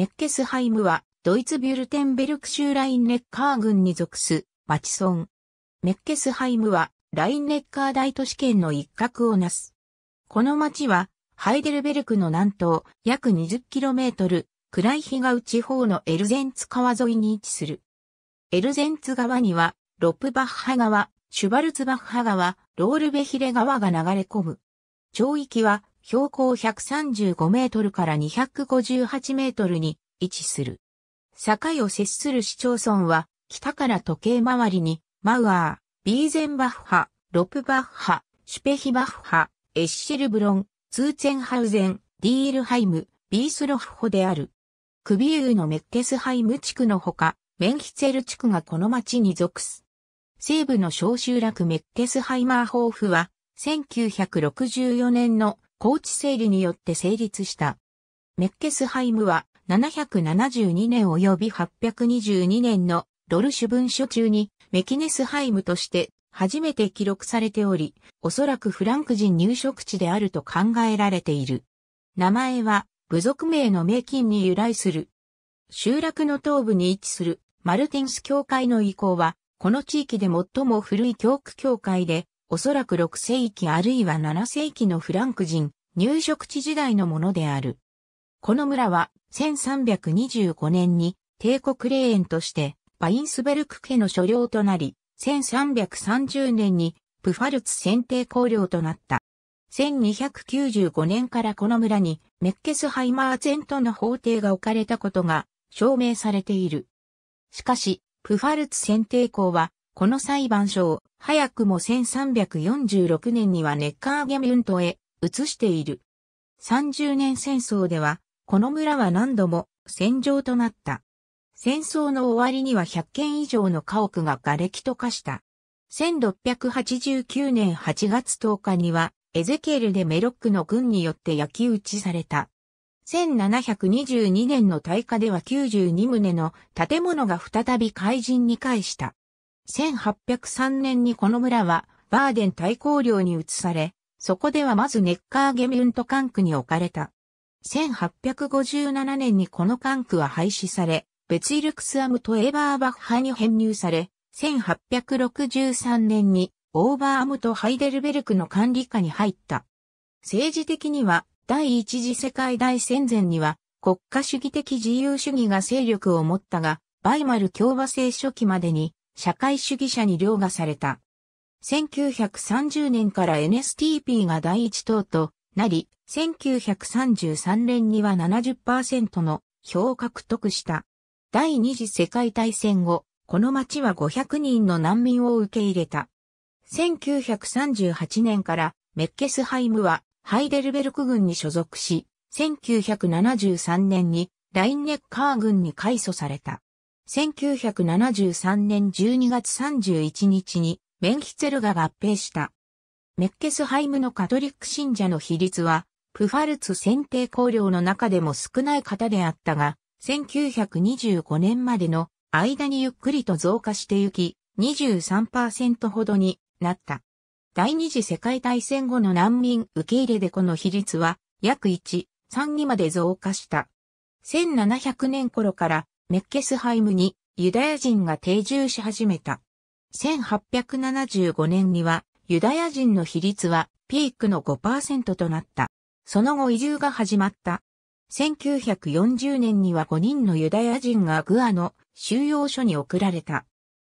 ネッケスハイムは、ドイツビュルテンベルク州ラインネッカー郡に属す、町村。メッケスハイムは、ラインネッカー大都市圏の一角をなす。この町は、ハイデルベルクの南東、約 20km、クライヒガウ地方のエルゼンツ川沿いに位置する。エルゼンツ川には、ロップバッハ川、シュバルツバッハ川、ロールベヒレ川が流れ込む。町域は標高135メートルから258メートルに位置する。境を接する市町村は、北から時計回りに、マウアー、ビーゼンバッハ、ロプバッハ、シュペヒバッハ、エッシルブロン、ツーツェンハウゼン、ディールハイム、ビースロフホである。クビユーのメッケスハイム地区のほか、メンヒツェル地区がこの町に属す。西部の小集落メッケスハイマーホーフは、1964年の高知整理によって成立した。メッケスハイムは772年及び822年のロルシュ文書中にメキネスハイムとして初めて記録されており、おそらくフランク人入植地であると考えられている。名前は部族名の名金に由来する。集落の東部に位置するマルティンス教会の遺構は、この地域で最も古い教区教会で、おそらく6世紀あるいは7世紀のフランク人、入植地時代のものである。この村は1325年に帝国霊園としてバインスベルク家の所領となり、1330年にプファルツ選定公領となった。1295年からこの村にメッケスハイマーゼントの法廷が置かれたことが証明されている。しかし、プファルツ選定公はこの裁判所を早くも1346年にはネッカーゲミュントへ移している。30年戦争では、この村は何度も戦場となった。戦争の終わりには100軒以上の家屋が瓦礫と化した。1689年8月10日には、エゼケールでメロックの軍によって焼き打ちされた。1722年の大火では92棟の建物が再び怪人に返した。1803年にこの村はバーデン大公領に移され、そこではまずネッカーゲミュント管区に置かれた。1857年にこの管区は廃止され、ベツイルクスアムとエバーバッハに編入され、1863年にオーバーアムとハイデルベルクの管理下に入った。政治的には第一次世界大戦前には国家主義的自由主義が勢力を持ったが、バイマル共和制初期までに社会主義者に凌駕された。1930年から NSTP が第一党となり、1933年には70%の票を獲得した。第二次世界大戦後、この町は500人の難民を受け入れた。1938年からメッケスハイムはハイデルベルク軍に所属し、1973年にラインネッカー軍に改組された。1973年12月31日にメンヒツェルが合併した。メッケスハイムのカトリック信者の比率は、プファルツ選定公領の中でも少ない方であったが、1925年までの間にゆっくりと増加してゆき、23%ほどになった。第二次世界大戦後の難民受け入れでこの比率は約1、3にまで増加した。1700年頃からメッケスハイムにユダヤ人が定住し始めた。1875年にはユダヤ人の比率はピークの5%となった。その後移住が始まった。1940年には5人のユダヤ人がグアの収容所に送られた。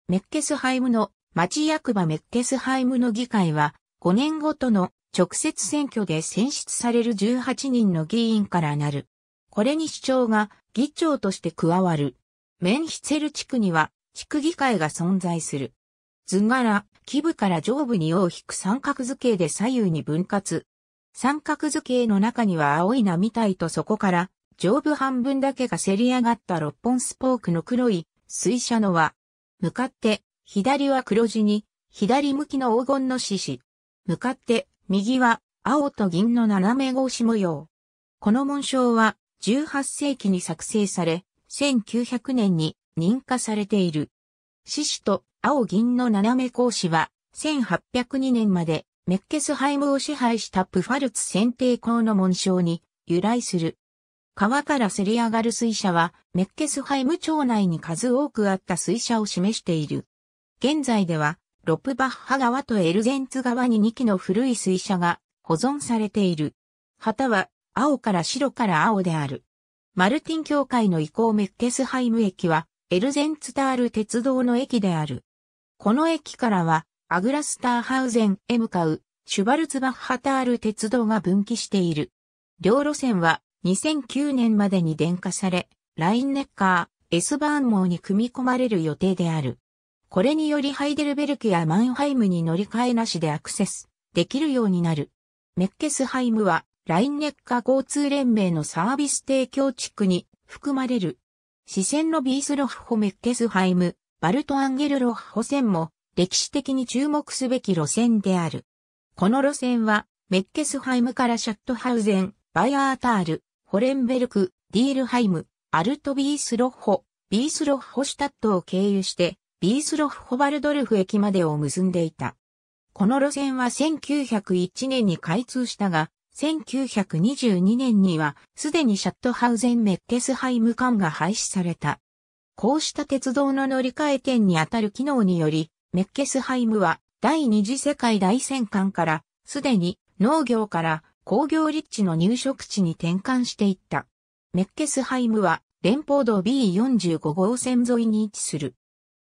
メッケスハイムの町役場メッケスハイムの議会は5年ごとの直接選挙で選出される18人の議員からなる。これに主張が議長として加わる。メンヒツェル地区には地区議会が存在する。図柄、基部から上部に尾を引く三角図形で左右に分割。三角図形の中には青い波体とそこから上部半分だけがせり上がった六本スポークの黒い水車の輪。向かって左は黒地に左向きの黄金の獅子。向かって右は青と銀の斜め格子模様。この紋章は18世紀に作成され、1900年に認可されている。獅子と青銀の斜め格子は、1802年までメッケスハイムを支配したプファルツ選定校の紋章に由来する。川からせり上がる水車は、メッケスハイム町内に数多くあった水車を示している。現在では、ロプバッハ川とエルゼンツ川に2基の古い水車が保存されている。旗は青から白から青である。マルティン教会の移行メッケスハイム駅は、エルゼンツタール鉄道の駅である。この駅からは、アグラスターハウゼンへ向かう、シュバルツバッハタール鉄道が分岐している。両路線は、2009年までに電化され、ラインネッカー、エスバーン網に組み込まれる予定である。これによりハイデルベルクやマンハイムに乗り換えなしでアクセスできるようになる。メッケスハイムはラインネッカ交通連盟のサービス提供地区に含まれる。四川のビースロフホメッケスハイム、バルトアンゲルロフホ線も歴史的に注目すべき路線である。この路線はメッケスハイムからシャットハウゼン、バイアータール、ホレンベルク、ディールハイム、アルトビースロッホ、ビースロッホシュタットを経由して、ビースロッホバルドルフ駅までを結んでいた。この路線は1901年に開通したが、1922年にはすでにシャットハウゼンメッケスハイム間が廃止された。こうした鉄道の乗り換え点にあたる機能により、メッケスハイムは第二次世界大戦間からすでに農業から工業立地の入植地に転換していった。メッケスハイムは連邦道 B45 号線沿いに位置する。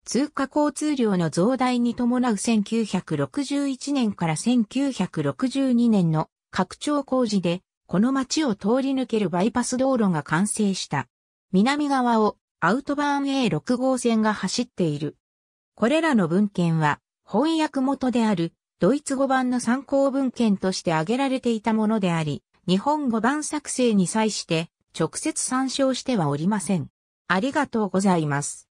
通貨交通量の増大に伴う1961年から1962年の拡張工事で、この町を通り抜けるバイパス道路が完成した。南側をアウトバーン A6 号線が走っている。これらの文献は翻訳元であるドイツ語版の参考文献として挙げられていたものであり、日本語版作成に際して直接参照してはおりません。ありがとうございます。